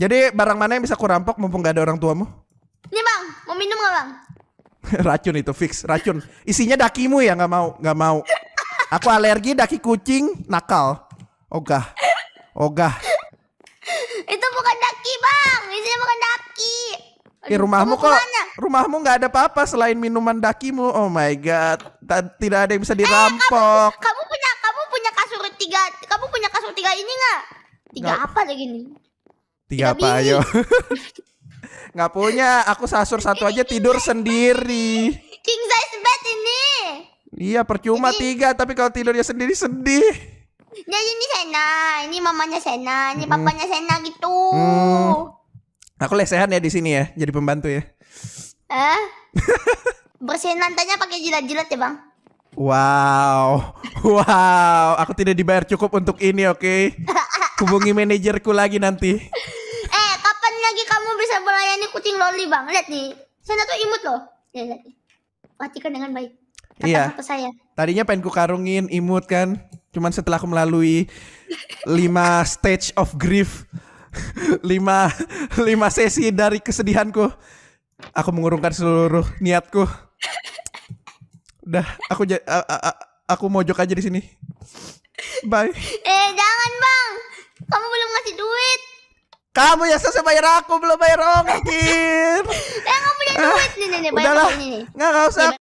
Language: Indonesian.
Jadi barang mana yang bisa kurampok mumpung gak ada orang tuamu? Nih bang, mau minum gak bang? racun itu fix, racun. Isinya dakimu ya nggak mau, nggak mau. Aku alergi daki kucing nakal. Ogah, ogah. itu bukan daki bang, isinya bukan daki. Di eh, rumahmu kok, kemana? rumahmu nggak ada apa-apa selain minuman dakimu. Oh my god, tidak ada yang bisa dirampok. Eh, kamu, kamu punya, kamu punya kasur tiga, kamu punya kasur tiga ini nggak? Tiga gak. apa lagi nih? Tiga apa ayo? Nggak punya, aku sasur satu aja tidur sendiri. King size bed ini. Iya percuma jadi, tiga, tapi kalau tidurnya sendiri sedih. jadi nah, ini Sena, ini mamanya Sena, ini hmm. papanya Sena gitu. Hmm. Aku lesehan ya di sini ya, jadi pembantu ya. Eh? Bersihin lantainya pakai jilat-jilat ya bang. Wow, wow, aku tidak dibayar cukup untuk ini, oke? Okay? Hubungi manajerku lagi nanti eh kapan lagi kamu bisa melayani kucing loli bang lihat nih sana tuh imut loh Lihat lihat perhatikan dengan baik kata iya. kata saya tadinya pengen ku karungin imut kan cuman setelah aku melalui lima stage of grief lima lima sesi dari kesedihanku aku mengurungkan seluruh niatku udah aku aku mojok aja di sini bye eh Kamu yang selesai bayar aku belum bayar ongkir. Saya nggak punya duit nih nih bayar Udahlah. ini nggak usah.